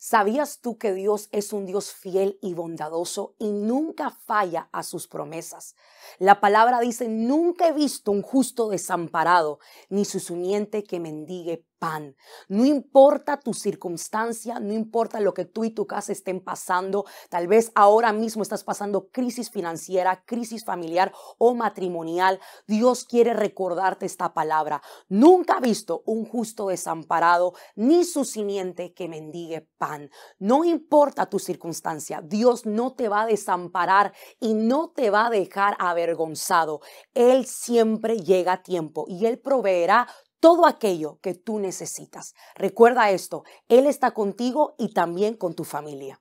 ¿Sabías tú que Dios es un Dios fiel y bondadoso y nunca falla a sus promesas? La palabra dice, nunca he visto un justo desamparado, ni su simiente que mendigue pan. No importa tu circunstancia, no importa lo que tú y tu casa estén pasando, tal vez ahora mismo estás pasando crisis financiera, crisis familiar o matrimonial, Dios quiere recordarte esta palabra. Nunca he visto un justo desamparado, ni su simiente que mendigue pan. No importa tu circunstancia, Dios no te va a desamparar y no te va a dejar avergonzado. Él siempre llega a tiempo y Él proveerá todo aquello que tú necesitas. Recuerda esto, Él está contigo y también con tu familia.